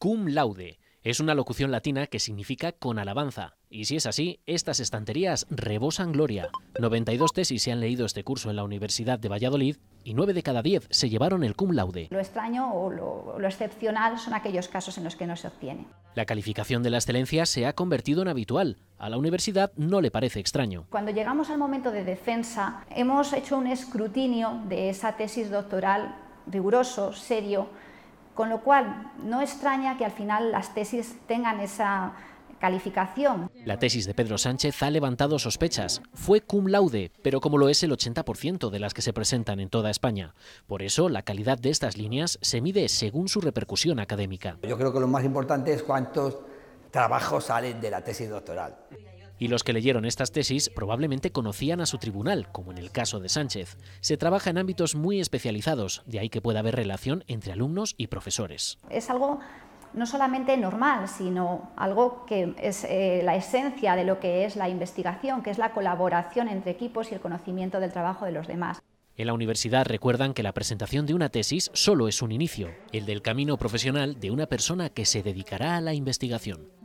cum laude. Es una locución latina que significa con alabanza. Y si es así, estas estanterías rebosan gloria. 92 tesis se han leído este curso en la Universidad de Valladolid y 9 de cada 10 se llevaron el cum laude. Lo extraño o lo, lo excepcional son aquellos casos en los que no se obtiene. La calificación de la excelencia se ha convertido en habitual. A la universidad no le parece extraño. Cuando llegamos al momento de defensa, hemos hecho un escrutinio de esa tesis doctoral riguroso, serio, con lo cual, no extraña que al final las tesis tengan esa calificación. La tesis de Pedro Sánchez ha levantado sospechas. Fue cum laude, pero como lo es el 80% de las que se presentan en toda España. Por eso, la calidad de estas líneas se mide según su repercusión académica. Yo creo que lo más importante es cuántos trabajos salen de la tesis doctoral. Y los que leyeron estas tesis probablemente conocían a su tribunal, como en el caso de Sánchez. Se trabaja en ámbitos muy especializados, de ahí que pueda haber relación entre alumnos y profesores. Es algo no solamente normal, sino algo que es eh, la esencia de lo que es la investigación, que es la colaboración entre equipos y el conocimiento del trabajo de los demás. En la universidad recuerdan que la presentación de una tesis solo es un inicio, el del camino profesional de una persona que se dedicará a la investigación.